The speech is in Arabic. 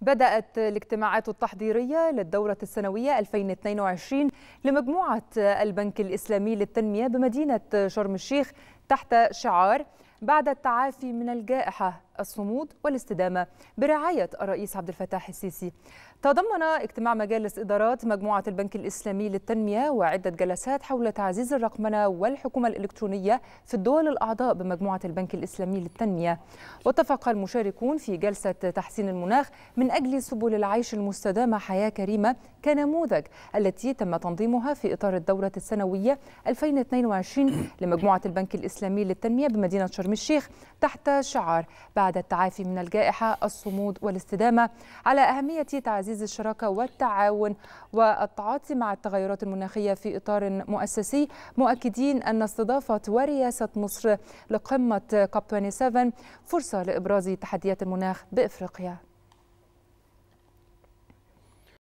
بدأت الاجتماعات التحضيرية للدورة السنوية 2022 لمجموعة البنك الإسلامي للتنمية بمدينة شرم الشيخ تحت شعار بعد التعافي من الجائحة الصمود والاستدامة برعاية الرئيس عبد الفتاح السيسي تضمن اجتماع مجالس إدارات مجموعة البنك الإسلامي للتنمية وعدة جلسات حول تعزيز الرقمنة والحكومة الإلكترونية في الدول الأعضاء بمجموعة البنك الإسلامي للتنمية واتفق المشاركون في جلسة تحسين المناخ من أجل سبل العيش المستدامة حياة كريمة كنموذج التي تم تنظيمها في إطار الدورة السنوية 2022 لمجموعة البنك الإسلامي للتنمية بمدينة شرم الشيخ تحت شعار بعد بعد التعافي من الجائحة الصمود والاستدامة على أهمية تعزيز الشراكة والتعاون والتعاطي مع التغيرات المناخية في إطار مؤسسي مؤكدين أن استضافة ورئاسة مصر لقمة كوب 27 فرصة لإبراز تحديات المناخ بإفريقيا